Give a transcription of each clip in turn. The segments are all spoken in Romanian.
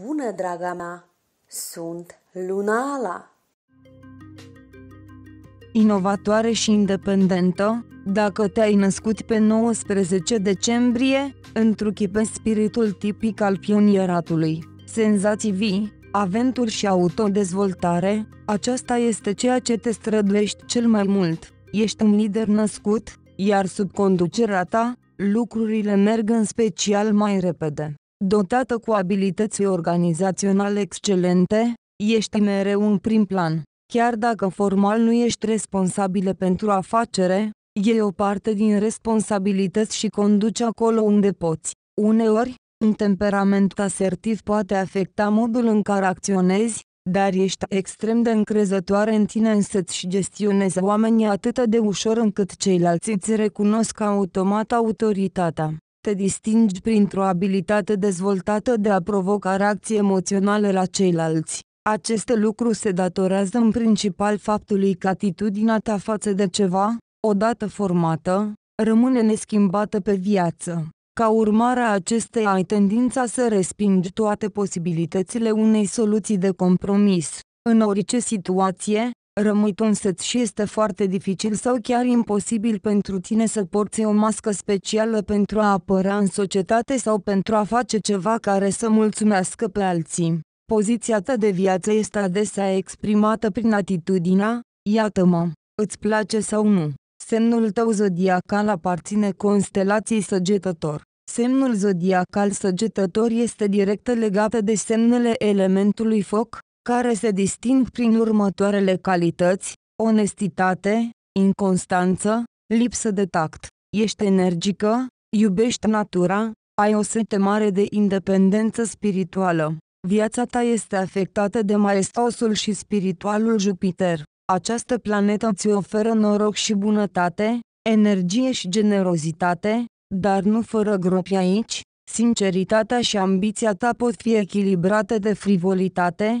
Bună, draga mea! Sunt Lunala! Inovatoare și independentă, dacă te-ai născut pe 19 decembrie, întruchipe spiritul tipic al pionieratului, senzații vii, aventuri și autodezvoltare, aceasta este ceea ce te străduiești cel mai mult. Ești un lider născut, iar sub conducerea ta, lucrurile merg în special mai repede dotată cu abilități organizaționale excelente, ești mereu în prim plan. Chiar dacă formal nu ești responsabilă pentru afacere, e o parte din responsabilități și conduci acolo unde poți. Uneori, un temperament asertiv poate afecta modul în care acționezi, dar ești extrem de încrezătoare în tine însăți și gestionezi oamenii atât de ușor încât ceilalți îți recunosc automat autoritatea te distingi printr-o abilitate dezvoltată de a provoca reacții emoționale la ceilalți. Aceste lucruri se datorează în principal faptului că atitudinea ta față de ceva, odată formată, rămâne neschimbată pe viață. Ca urmare a acesteia ai tendința să respingi toate posibilitățile unei soluții de compromis. În orice situație, Rămâi tonset și este foarte dificil sau chiar imposibil pentru tine să porți o mască specială pentru a apăra în societate sau pentru a face ceva care să mulțumească pe alții. Poziția ta de viață este adesea exprimată prin atitudinea, iată-mă, îți place sau nu. Semnul tău zodiacal aparține constelației săgetător. Semnul zodiacal săgetător este direct legat de semnele elementului foc, care se disting prin următoarele calități, onestitate, inconstanță, lipsă de tact, ești energică, iubești natura, ai o sete mare de independență spirituală. Viața ta este afectată de maestosul și spiritualul Jupiter. Această planetă îți oferă noroc și bunătate, energie și generozitate, dar nu fără gropi aici, sinceritatea și ambiția ta pot fi echilibrate de frivolitate,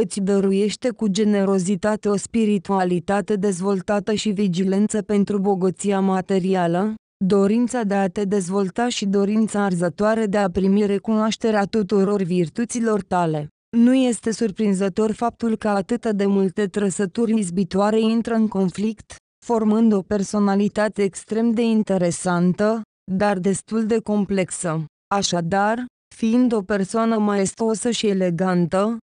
îți dăruiește cu generozitate o spiritualitate dezvoltată și vigilență pentru bogăția materială, dorința de a te dezvolta și dorința arzătoare de a primi recunoașterea tuturor virtuților tale. Nu este surprinzător faptul că atât de multe trăsături izbitoare intră în conflict, formând o personalitate extrem de interesantă, dar destul de complexă. Așadar, fiind o persoană maestosă și elegantă,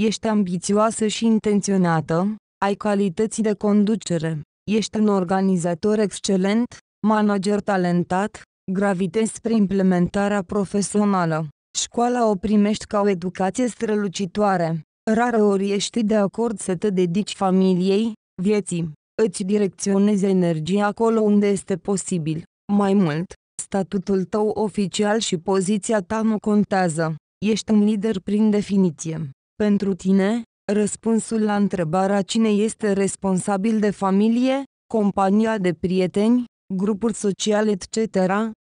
Ești ambițioasă și intenționată, ai calități de conducere, ești un organizator excelent, manager talentat, gravitezi spre implementarea profesională. Școala o primești ca o educație strălucitoare. Rare ori ești de acord să te dedici familiei, vieții. Îți direcționezi energia acolo unde este posibil. Mai mult, statutul tău oficial și poziția ta nu contează. Ești un lider prin definiție. Pentru tine, răspunsul la întrebarea cine este responsabil de familie, compania de prieteni, grupuri sociale etc.,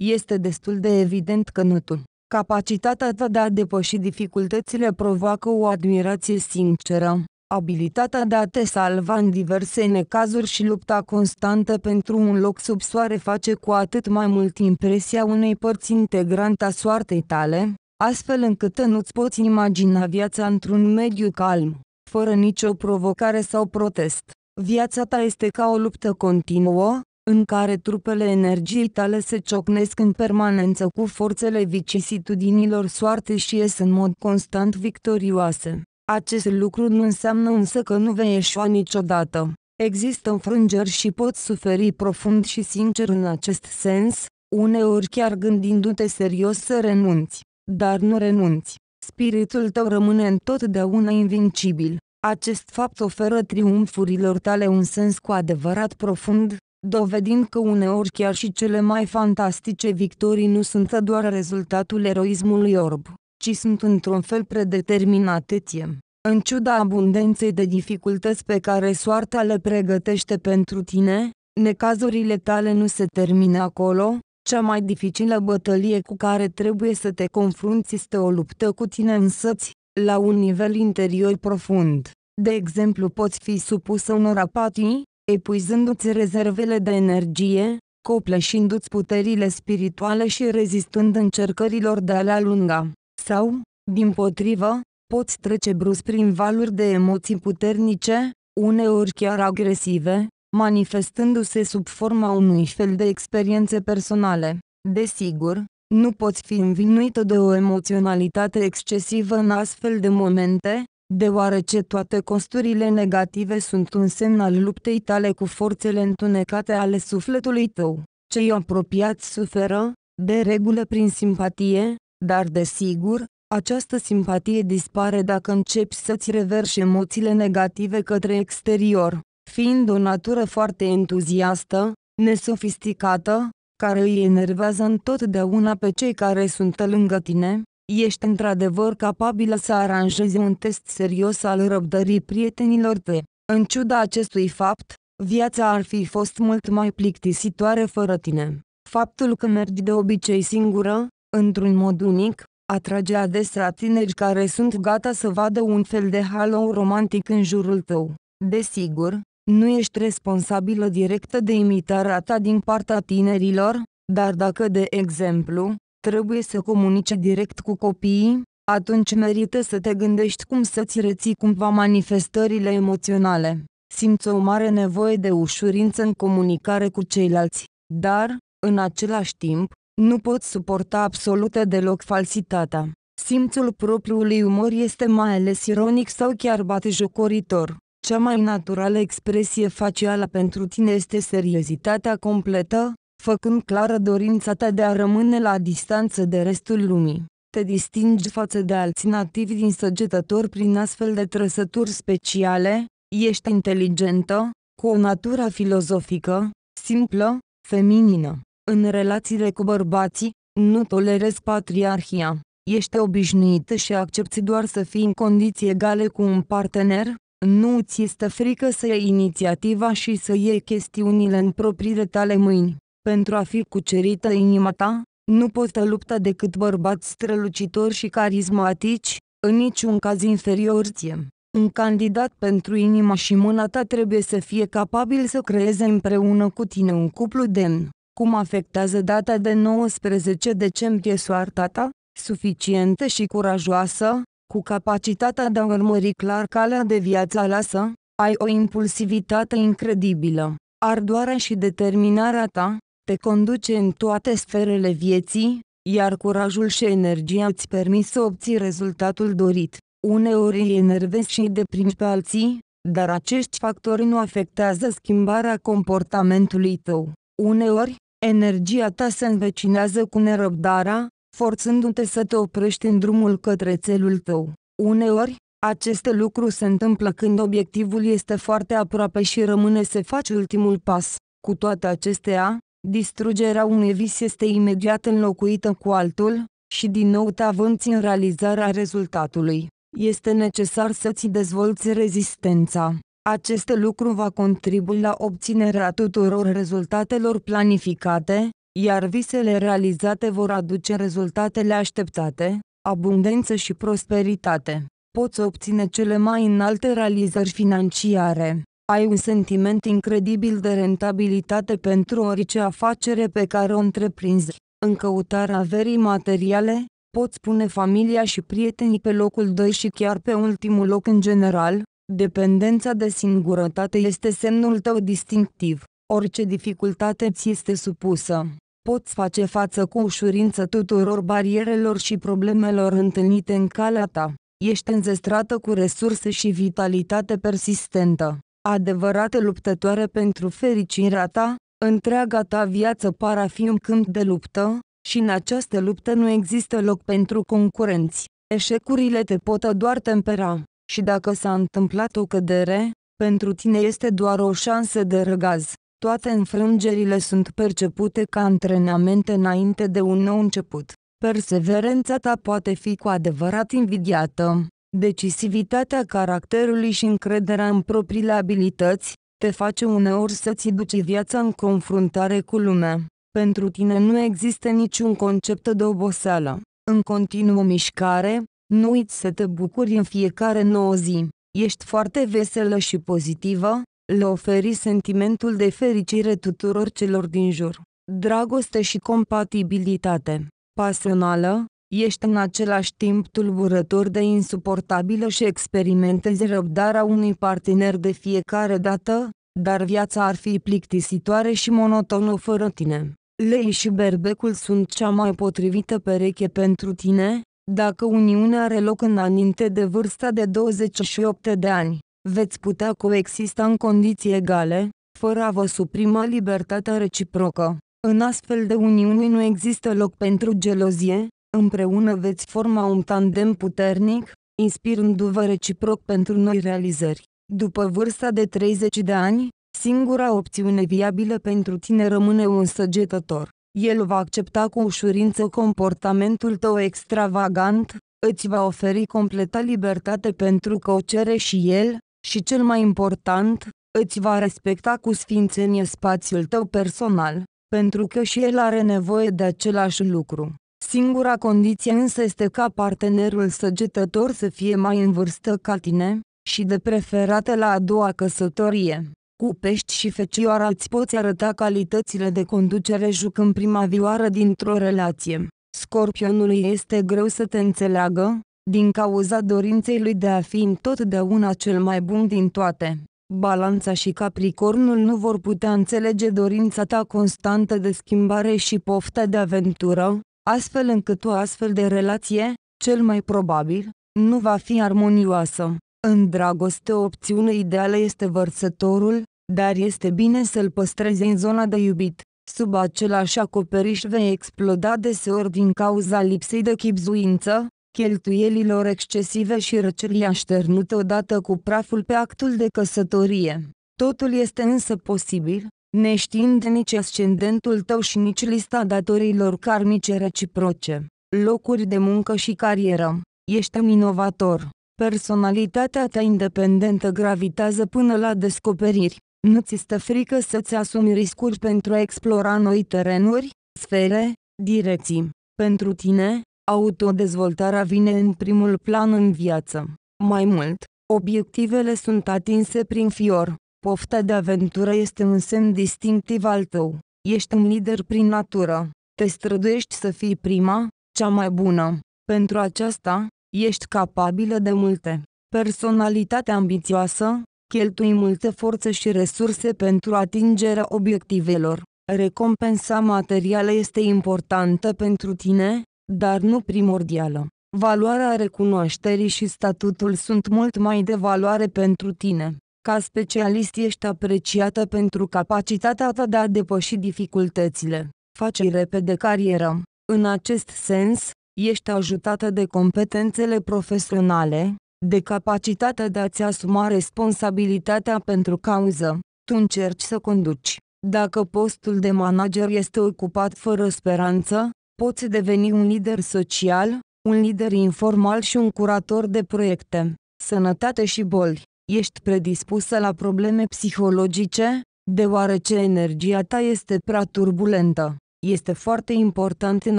este destul de evident că nu tu. Capacitatea ta de a depăși dificultățile provoacă o admirație sinceră. Abilitatea de a te salva în diverse necazuri și lupta constantă pentru un loc sub soare face cu atât mai mult impresia unei părți integrante a soartei tale, astfel încât nu-ți poți imagina viața într-un mediu calm, fără nicio provocare sau protest. Viața ta este ca o luptă continuă, în care trupele energiei tale se ciocnesc în permanență cu forțele vicisitudinilor soarte și ies în mod constant victorioase. Acest lucru nu înseamnă însă că nu vei eșua niciodată. Există înfrângeri și poți suferi profund și sincer în acest sens, uneori chiar gândindu-te serios să renunți dar nu renunți. Spiritul tău rămâne întotdeauna invincibil. Acest fapt oferă triumfurilor tale un sens cu adevărat profund, dovedind că uneori chiar și cele mai fantastice victorii nu sunt doar rezultatul eroismului orb, ci sunt într-un fel predeterminateție. În ciuda abundenței de dificultăți pe care soarta le pregătește pentru tine, necazurile tale nu se termină acolo, cea mai dificilă bătălie cu care trebuie să te confrunți este o luptă cu tine însăți, la un nivel interior profund. De exemplu, poți fi supus unor apatii, epuizându-ți rezervele de energie, copleșindu-ți puterile spirituale și rezistând încercărilor de a le alunga. Sau, din potrivă, poți trece brusc prin valuri de emoții puternice, uneori chiar agresive, manifestându-se sub forma unui fel de experiențe personale. Desigur, nu poți fi învinuită de o emoționalitate excesivă în astfel de momente, deoarece toate costurile negative sunt un semn al luptei tale cu forțele întunecate ale sufletului tău. Cei apropiați suferă, de regulă prin simpatie, dar desigur, această simpatie dispare dacă începi să-ți reverși emoțiile negative către exterior fiind o natură foarte entuziastă, nesofisticată, care îi enervează întotdeauna pe cei care sunt lângă tine, ești într-adevăr capabilă să aranjezi un test serios al răbdării prietenilor tăi. În ciuda acestui fapt, viața ar fi fost mult mai plictisitoare fără tine. Faptul că mergi de obicei singură, într-un mod unic, atrage adesea tineri care sunt gata să vadă un fel de halo romantic în jurul tău. Desigur, nu ești responsabilă directă de imitarea ta din partea tinerilor, dar dacă, de exemplu, trebuie să comunice direct cu copiii, atunci merită să te gândești cum să-ți reții cumva manifestările emoționale. Simți o mare nevoie de ușurință în comunicare cu ceilalți, dar, în același timp, nu poți suporta absolută deloc falsitatea. Simțul propriului umor este mai ales ironic sau chiar batejocoritor. Cea mai naturală expresie facială pentru tine este seriozitatea completă, făcând clară dorința ta de a rămâne la distanță de restul lumii. Te distingi față de alții nativi din săgetători prin astfel de trăsături speciale, ești inteligentă, cu o natură filozofică, simplă, feminină. În relațiile cu bărbații, nu tolerezi patriarhia. Ești obișnuită și accepti doar să fii în condiții egale cu un partener, nu ți este frică să iei inițiativa și să iei chestiunile în propriile tale mâini. Pentru a fi cucerită inima ta, nu poți da lupta decât bărbați strălucitori și carismatici, în niciun caz inferior ție. Un candidat pentru inima și mâna ta trebuie să fie capabil să creeze împreună cu tine un cuplu demn. Cum afectează data de 19 decembrie soarta ta? Suficientă și curajoasă, cu capacitatea de a urmări clar calea de viață lasă, ai o impulsivitate incredibilă. Ardoarea și determinarea ta te conduce în toate sferele vieții, iar curajul și energia îți permit să obții rezultatul dorit. Uneori îi enervezi și îi deprinzi pe alții, dar acești factori nu afectează schimbarea comportamentului tău. Uneori, energia ta se învecinează cu nerăbdarea, forțându-te să te oprești în drumul către țelul tău. Uneori, aceste lucruri se întâmplă când obiectivul este foarte aproape și rămâne să faci ultimul pas. Cu toate acestea, distrugerea unui vis este imediat înlocuită cu altul, și din nou te avânți în realizarea rezultatului. Este necesar să-ți dezvolți rezistența. Acest lucru va contribui la obținerea tuturor rezultatelor planificate, iar visele realizate vor aduce rezultatele așteptate, abundență și prosperitate. Poți obține cele mai înalte realizări financiare. Ai un sentiment incredibil de rentabilitate pentru orice afacere pe care o întreprinzi. În căutarea averii materiale, poți pune familia și prietenii pe locul 2 și chiar pe ultimul loc în general, dependența de singurătate este semnul tău distinctiv. Orice dificultate ți este supusă, poți face față cu ușurință tuturor barierelor și problemelor întâlnite în calea ta. Ești înzestrată cu resurse și vitalitate persistentă, adevărată luptătoare pentru fericirea ta, întreaga ta viață pare a fi un câmp de luptă, și în această luptă nu există loc pentru concurenți. Eșecurile te pot doar tempera, și dacă s-a întâmplat o cădere, pentru tine este doar o șansă de răgaz. Toate înfrângerile sunt percepute ca antrenamente înainte de un nou început. Perseverența ta poate fi cu adevărat invidiată. Decisivitatea caracterului și încrederea în propriile abilități te face uneori să-ți duci viața în confruntare cu lumea. Pentru tine nu există niciun concept de oboseală. În continuă mișcare, nu uiți să te bucuri în fiecare nouă zi. Ești foarte veselă și pozitivă, le oferi sentimentul de fericire tuturor celor din jur. Dragoste și compatibilitate. Pasională, ești în același timp tulburător de insuportabilă și experimentezi răbdarea unui partener de fiecare dată, dar viața ar fi plictisitoare și monotonă fără tine. Lei și berbecul sunt cea mai potrivită pereche pentru tine, dacă uniunea are loc înainte de vârsta de 28 de ani veți putea coexista în condiții egale, fără a vă suprima libertatea reciprocă. În astfel de uniuni nu există loc pentru gelozie, împreună veți forma un tandem puternic, inspirându-vă reciproc pentru noi realizări. După vârsta de 30 de ani, singura opțiune viabilă pentru tine rămâne un săgetător. El va accepta cu ușurință comportamentul tău extravagant, îți va oferi completa libertate pentru că o cere și el, și cel mai important, îți va respecta cu sfințenie spațiul tău personal, pentru că și el are nevoie de același lucru. Singura condiție însă este ca partenerul săgetător să fie mai în vârstă ca tine, și de preferate la a doua căsătorie. Cu pești și fecioara îți poți arăta calitățile de conducere jucând prima vioară dintr-o relație. Scorpionului este greu să te înțeleagă, din cauza dorinței lui de a fi întotdeauna cel mai bun din toate. Balanța și Capricornul nu vor putea înțelege dorința ta constantă de schimbare și pofta de aventură, astfel încât o astfel de relație, cel mai probabil, nu va fi armonioasă. În dragoste o opțiune ideală este vărsătorul, dar este bine să-l păstrezi în zona de iubit. Sub același acoperiș vei exploda deseori din cauza lipsei de chipzuință, cheltuielilor excesive și răcerii așternute odată cu praful pe actul de căsătorie. Totul este însă posibil, neștiind nici ascendentul tău și nici lista datorilor karmice reciproce, locuri de muncă și carieră. Ești un inovator. Personalitatea ta independentă gravitează până la descoperiri. Nu ți stă frică să-ți asumi riscuri pentru a explora noi terenuri, sfere, direcții. Pentru tine, autodezvoltarea vine în primul plan în viață. Mai mult, obiectivele sunt atinse prin fior. Pofta de aventură este un semn distinctiv al tău. Ești un lider prin natură. Te străduiești să fii prima, cea mai bună. Pentru aceasta, ești capabilă de multe. Personalitatea ambițioasă, cheltui multe forțe și resurse pentru atingerea obiectivelor. Recompensa materială este importantă pentru tine, dar nu primordială. Valoarea recunoașterii și statutul sunt mult mai de valoare pentru tine. Ca specialist ești apreciată pentru capacitatea ta de a depăși dificultățile. Faci repede carieră. În acest sens, ești ajutată de competențele profesionale, de capacitatea de a-ți asuma responsabilitatea pentru cauză. Tu încerci să conduci. Dacă postul de manager este ocupat fără speranță, poți deveni un lider social, un lider informal și un curator de proiecte, sănătate și boli. Ești predispusă la probleme psihologice, deoarece energia ta este prea turbulentă. Este foarte important în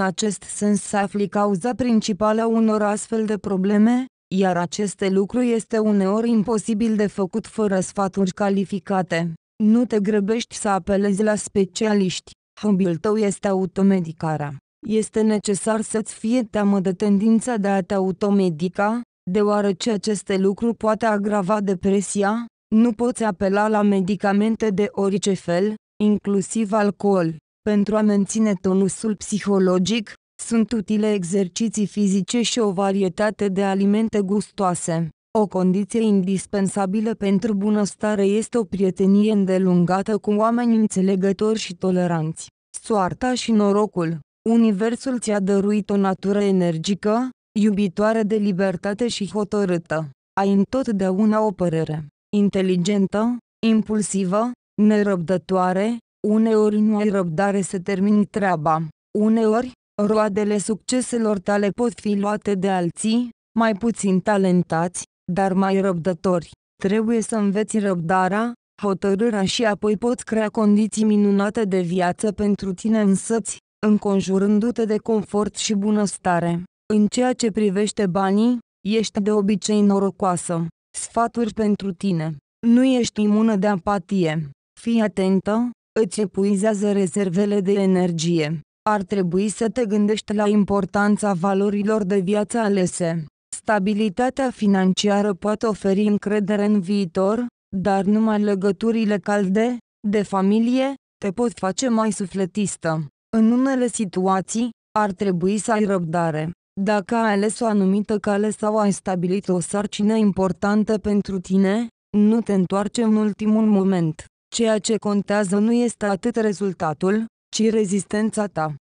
acest sens să afli cauza principală a unor astfel de probleme, iar aceste lucru este uneori imposibil de făcut fără sfaturi calificate. Nu te grăbești să apelezi la specialiști. Hobby-ul tău este automedicarea. Este necesar să-ți fie teamă de tendința de a te automedica, deoarece aceste lucruri poate agrava depresia, nu poți apela la medicamente de orice fel, inclusiv alcool. Pentru a menține tonusul psihologic, sunt utile exerciții fizice și o varietate de alimente gustoase. O condiție indispensabilă pentru bunăstare este o prietenie îndelungată cu oameni înțelegători și toleranți. Soarta și norocul Universul ți-a dăruit o natură energică, iubitoare de libertate și hotărâtă. Ai întotdeauna o părere inteligentă, impulsivă, nerăbdătoare, uneori nu ai răbdare să termini treaba. Uneori, roadele succeselor tale pot fi luate de alții, mai puțin talentați, dar mai răbdători. Trebuie să înveți răbdarea, hotărârea și apoi poți crea condiții minunate de viață pentru tine însăți înconjurându-te de confort și bunăstare. În ceea ce privește banii, ești de obicei norocoasă. Sfaturi pentru tine. Nu ești imună de apatie. Fii atentă, îți epuizează rezervele de energie. Ar trebui să te gândești la importanța valorilor de viață alese. Stabilitatea financiară poate oferi încredere în viitor, dar numai legăturile calde, de familie, te pot face mai sufletistă. În unele situații, ar trebui să ai răbdare. Dacă ai ales o anumită cale sau ai stabilit o sarcină importantă pentru tine, nu te întoarce în ultimul moment. Ceea ce contează nu este atât rezultatul, ci rezistența ta.